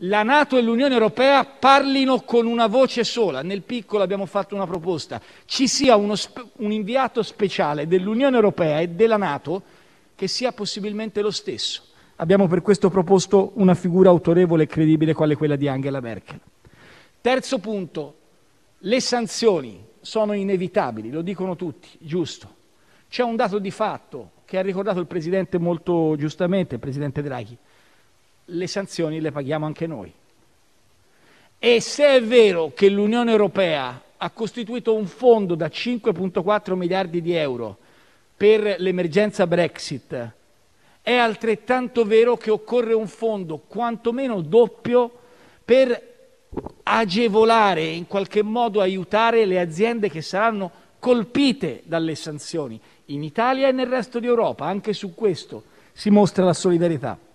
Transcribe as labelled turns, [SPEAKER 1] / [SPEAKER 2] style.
[SPEAKER 1] la Nato e l'Unione Europea parlino con una voce sola. Nel piccolo abbiamo fatto una proposta. Ci sia sp- un inviato speciale dell'Unione Europea e della Nato che sia possibilmente lo stesso. Abbiamo per questo proposto una figura autorevole e credibile quale quella di Angela Merkel. Terzo punto, le sanzioni sono inevitabili, lo dicono tutti, giusto. C'è un dato di fatto che ha ricordato il Presidente molto giustamente, il Presidente Draghi le sanzioni le paghiamo anche noi. E se è vero che l'Unione Europea ha costituito un fondo da 5.4 miliardi di euro per l'emergenza Brexit, è altrettanto vero che occorre un fondo quantomeno doppio per agevolare, in qualche modo aiutare le aziende che saranno colpite dalle sanzioni in Italia e nel resto d'Europa. Anche su questo si mostra la
[SPEAKER 2] solidarietà.